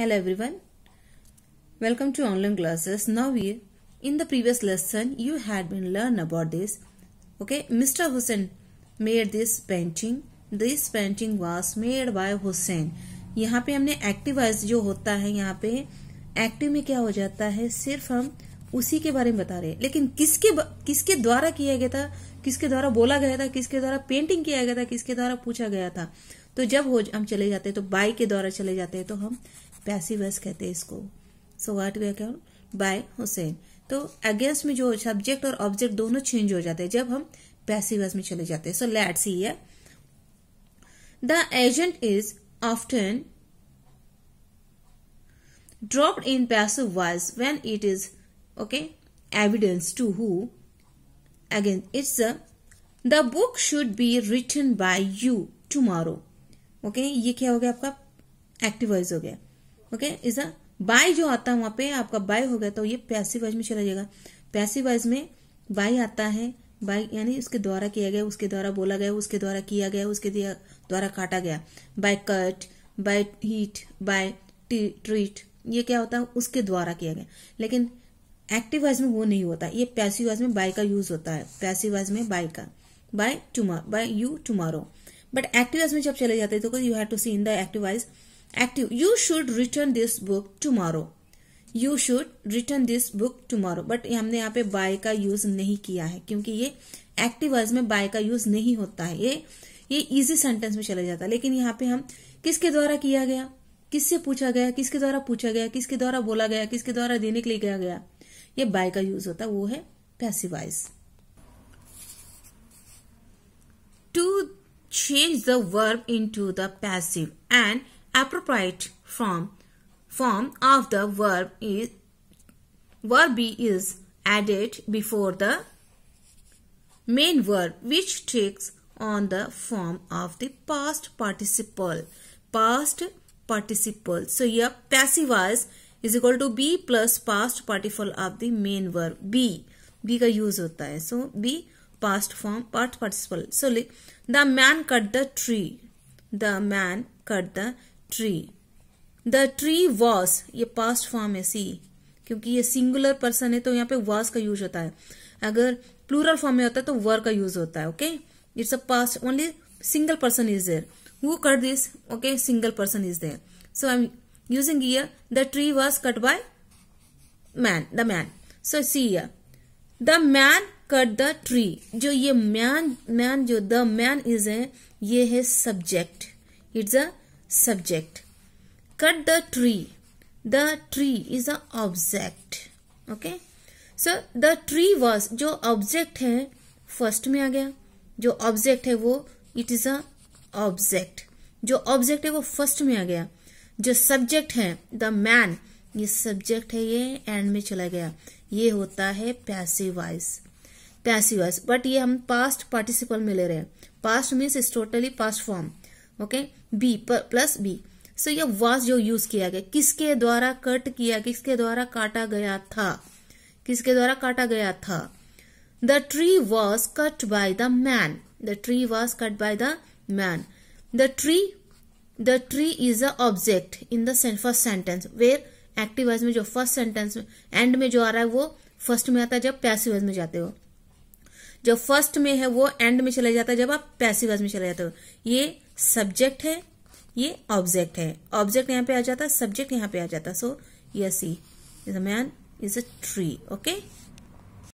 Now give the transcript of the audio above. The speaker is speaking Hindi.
Hello everyone. Welcome to online classes. Now we, in the previous lesson you had been learn about this. Okay, Mr. Hussein made this painting. This painting was made by Hussein. यहाँ पे हमने एक्टिवाइज जो होता है यहाँ पे एक्टिव में क्या हो जाता है सिर्फ हम उसी के बारे में बता रहे हैं लेकिन किसके किसके द्वारा किया गया था किसके द्वारा बोला गया था किसके द्वारा पेंटिंग किया गया था किसके द्वारा पूछा गया था तो जब हो हम चले जाते हैं तो बाई के द्वारा चले जाते हैं तो हम प्यासी कहते हैं इसको so what we are by Hussain तो अगेंस्ट में जो सब्जेक्ट और ऑब्जेक्ट दोनों चेंज हो जाते हैं जब हम पैसिव में चले जाते हैं सो लेट सी ये the agent is often drop in passive voice when it is okay evidence to who again it's the book should be be by you tomorrow okay ये क्या हो गया आपका एक्टिवाइज हो गया ओके इज अ बाय जो आता है वहां पे आपका बाय हो गया तो ये पैसिव वाइज में चला जाएगा पैसिव वाइज में बाय आता है बाय यानी उसके द्वारा किया गया उसके द्वारा बोला गया उसके द्वारा किया गया उसके द्वारा काटा गया by cut by heat by treat ये क्या होता है उसके द्वारा किया गया लेकिन एक्टिव वाइज में वो नहीं होता ये पैसिव वाइज में बाय का यूज होता है पैसिव वाइज में बाय का by tomorrow by you tomorrow but active voice में जब चले जाते हैं तो you have to see in the active voice active you should return this book tomorrow you should return this book tomorrow but हमने यहाँ पे बाय का यूज नहीं किया है क्योंकि ये एक्टिव वर्ज में बाय का यूज नहीं होता है ये ये इजी सेंटेंस में चला जाता है लेकिन यहाँ पे हम किसके द्वारा किया गया किससे पूछा गया किसके द्वारा पूछा गया किसके द्वारा बोला गया किसके द्वारा देने के लिए किया गया ये बाय का यूज होता है वो है passivise to change the verb into the passive and appropriate form form of the verb is verb be is added before the main verb which takes on the form of the past participle past participle so here passivise is equal to be plus past participle of the main verb be be का use होता है so be past form past participle so the man cut the tree the man cut the tree the tree was ये पास्ट फॉर्म है सी क्योंकि ये सिंगुलर पर्सन है तो यहाँ पे वॉस का यूज होता है अगर प्लूरल फॉर्म में होता है तो वर का यूज होता है okay it's a past only single person is there who cut this okay single person is there so I am using here the tree was cut by man the man so see here the man cut the tree जो ये मैन मैन जो द मैन इज है ये है subject it's a subject cut the tree the tree is a object okay so the tree was जो object है first में आ गया जो object है वो it is a object जो object है वो first में आ गया जो subject है the man ये subject है ये end में चला गया ये होता है passive voice passive voice but ये हम past participle में ले रहे हैं past means is totally past form okay B plus B so यह वाज जो यूज किया गया किसके द्वारा कट किया किसके द्वारा काटा गया था किसके द्वारा काटा गया था the tree was cut by the man the tree was cut by the man the tree the tree is a object in first first sentence where active में जो फर्स्ट सेंटेंस में एंड में जो आ रहा है वो फर्स्ट में आता है जब पैसिव में जाते हो जो फर्स्ट में है वो एंड में चला जाता है जब आप पैसिव में चला जाते हो ये सब्जेक्ट है ये ऑब्जेक्ट है ऑब्जेक्ट यहाँ पे आ जाता है सब्जेक्ट यहाँ पे आ जाता है so yes man is a tree okay